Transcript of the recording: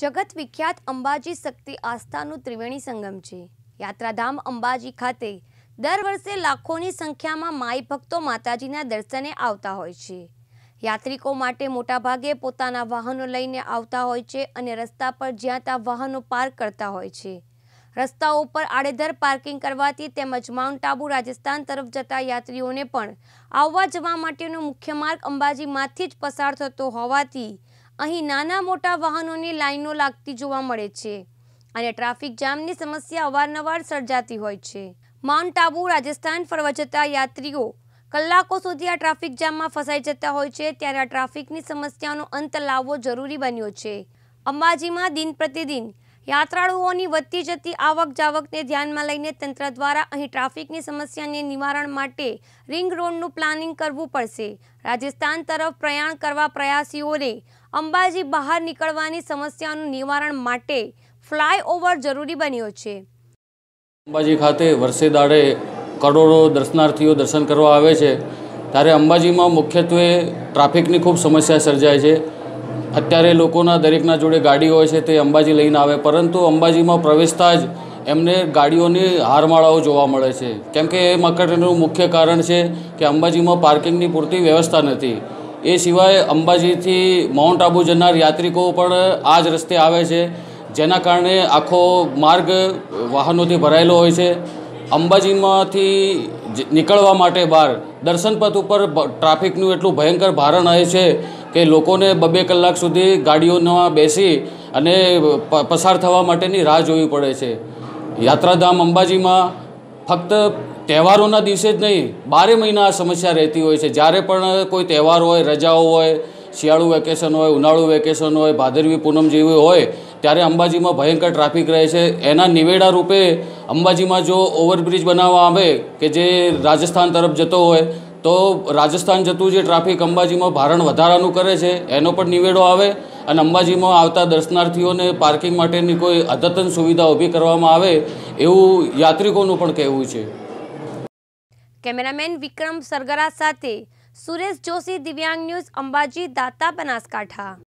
જગત વિખ્યાત અંબાજી શક્તિ આસ્થાનું ત્રિવેણી સંગમ છે યાત્રાધામ અંબાજી ખાતે દર વર્ષે લાખોની સંખ્યામાં માઈ ભક્તો માતાજીના દર્શને આવતા હોય છે યાત્રિકો માટે મોટાભાગે પોતાના વાહનો લઈને આવતા હોય છે અને રસ્તા પર જ્યાં ત્યાં વાહનો પાર્ક કરતા હોય છે રસ્તા ઉપર આડેધર પાર્કિંગ કરવાથી તેમજ માઉન્ટ આબુ રાજસ્થાન તરફ જતા યાત્રીઓને પણ આવવા જવા માટેનો મુખ્ય માર્ગ અંબાજીમાંથી જ પસાર થતો હોવાથી અહીં નાના મોટા વાહનોની લાઈનો લાગતી જોવા મળે છે અને ટ્રાફિક જામની સમસ્યા અવારનવાર સર્જાતી હોય છે માઉન્ટ આબુ રાજસ્થાન ફરવા જતા યાત્રીઓ કલાકો સુધી આ ટ્રાફિક જામમાં ફસાઈ જતા હોય છે ત્યારે આ ટ્રાફિકની સમસ્યાનો અંત લાવવો જરૂરી બન્યો છે અંબાજીમાં દિન પ્રતિદિન યાત્રાળુઓની વધતી જતી આવક જાવકને ધ્યાનમાં લઈને તંત્ર દ્વારા અહીં ટ્રાફિકની સમસ્યાને નિવારણ માટે રિંગ રોડનું પ્લાનિંગ કરવું પડશે રાજસ્થાન તરફ પ્રયાણ કરવા પ્રયાસીઓને અંબાજી બહાર નીકળવાની સમસ્યાનું નિવારણ માટે ફ્લાયઓવર જરૂરી બન્યો છે અંબાજી ખાતે વર્ષે દાડે કરોડો દર્શનાર્થીઓ દર્શન કરવા આવે છે ત્યારે અંબાજીમાં મુખ્યત્વે ટ્રાફિકની ખૂબ સમસ્યા સર્જાય છે અત્યારે લોકોના દરેકના જોડે ગાડી હોય છે તે અંબાજી લઈને આવે પરંતુ અંબાજીમાં પ્રવેશતા જ એમને ગાડીઓની હારમાળાઓ જોવા મળે છે કેમ કે એ મકરનું મુખ્ય કારણ છે કે અંબાજીમાં પાર્કિંગની પૂરતી વ્યવસ્થા નથી એ સિવાય અંબાજીથી માઉન્ટ આબુ જનાર યાત્રિકો પણ આ જ રસ્તે આવે છે જેના કારણે આખો માર્ગ વાહનોથી ભરાયેલો હોય છે અંબાજીમાંથી નીકળવા માટે બહાર દર્શનપથ ઉપર ટ્રાફિકનું એટલું ભયંકર ભારણ રહે છે કે લોકોને બ બે કલાક સુધી ગાડીઓમાં બેસી અને પસાર થવા માટેની રાહ જોવી પડે છે યાત્રાધામ અંબાજીમાં ફક્ત તહેવારોના દિવસે જ નહીં બારે મહિના આ સમસ્યા રહેતી હોય છે જ્યારે પણ કોઈ તહેવાર હોય રજાઓ હોય શિયાળુ વેકેશન હોય ઉનાળુ વેકેશન હોય ભાદરવી પૂનમ જેવી હોય ત્યારે અંબાજીમાં ભયંકર ટ્રાફિક રહે છે એના નિવેડા રૂપે અંબાજીમાં જો ઓવરબ્રિજ બનાવવા આવે કે જે રાજસ્થાન તરફ જતો હોય તો રાજસ્થાન જતું જે ટ્રાફિક અંબાજીમાં ભારણ વધારાનું કરે છે એનો પણ નિવેડો આવે અને અંબાજીમાં આવતા દર્શનાર્થીઓને પાર્કિંગ માટેની કોઈ અદ્યતન સુવિધા ઊભી કરવામાં આવે એવું યાત્રિકોનું પણ કહેવું છે કેમેરામેન વિક્રમ સરગરા સાથે સુરેશ જોશી દિવ્યાંગ ન્યૂઝ અંબાજી દાતા બનાસકાંઠા